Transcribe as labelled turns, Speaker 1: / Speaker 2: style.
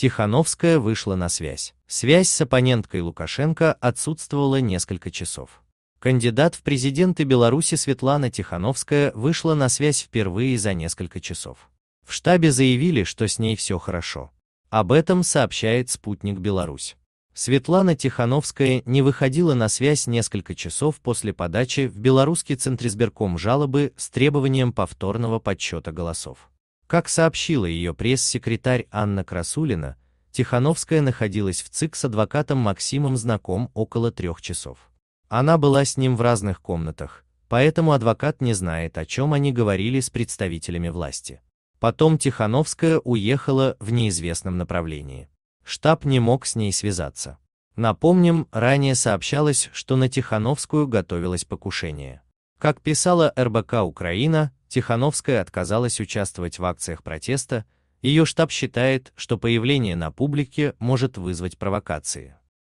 Speaker 1: Тихановская вышла на связь. Связь с оппоненткой Лукашенко отсутствовала несколько часов. Кандидат в президенты Беларуси Светлана Тихановская вышла на связь впервые за несколько часов. В штабе заявили, что с ней все хорошо. Об этом сообщает спутник Беларусь. Светлана Тихановская не выходила на связь несколько часов после подачи в белорусский Центризбирком жалобы с требованием повторного подсчета голосов. Как сообщила ее пресс-секретарь Анна Красулина, Тихановская находилась в ЦИК с адвокатом Максимом Знаком около трех часов. Она была с ним в разных комнатах, поэтому адвокат не знает, о чем они говорили с представителями власти. Потом Тихановская уехала в неизвестном направлении. Штаб не мог с ней связаться. Напомним, ранее сообщалось, что на Тихановскую готовилось покушение. Как писала РБК Украина, Тихановская отказалась участвовать в акциях протеста, ее штаб считает, что появление на публике может вызвать провокации.